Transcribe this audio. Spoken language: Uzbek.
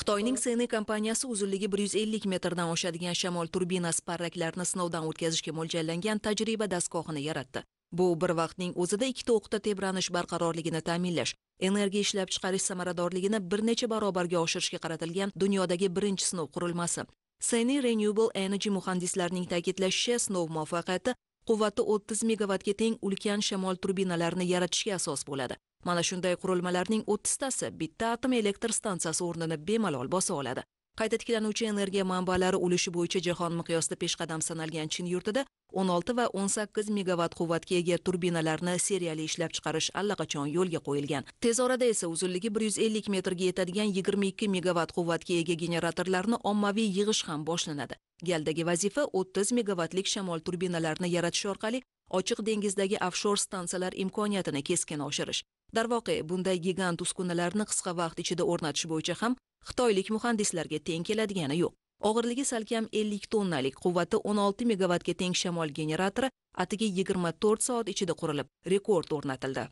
xitoyning sene kompaniyasi uzunligi 150 metrdan oshadigan shamol turbinasi parraklarini sinovdan o'tkazishga mo'ljallangan tajriba dastgohini yaratdi bu bir vaqtning o'zida ikkita o'qda tebranish barqarorligini ta'minlash energiya ishlab chiqarish samaradorligini bir necha barobarga oshirishga qaratilgan dunyodagi birinchi sinov qurilmasi sene renewable energy muhandislarining ta'kidlashicha sinov muvaffaqiyati quvvati 30 megavatga teng ulkan shamol turbinalarini yaratishga asos bo'ladi mana shunday qurilmalarning o'ttiztasi bitta atom elektr stansiyasi o'rnini bemalol bosa oladi qayta tiklanuvchi energiya manbalari ulushi bo'yicha jahon miqyosida peshqadam sanalgan chin yurtida 16 va 18 megavat quvvatga ega turbinalarni seriyali ishlab chiqarish allaqachon yo'lga qo'yilgan tez orada esa uzunligi 150 metrga yetadigan 22 megavat quvvatga ega generatorlarni ommaviy yig'ish ham boshlanadi galdagi vazifa 30 megavatlik shamol turbinalarini yaratish orqali ochiq dengizdagi afshor stansiyalar imkoniyatini keskin oshirish darvoqe bunday gigant uskunalarni qisqa vaqt ichida o'rnatish bo'yicha ham xitoylik muhandislarga teng keladigani yo'q og'irligi salkam 50 tonnalik quvvati 16 megavatga teng shamol generatori atigi 24 soat ichida qurilib rekord o'rnatildi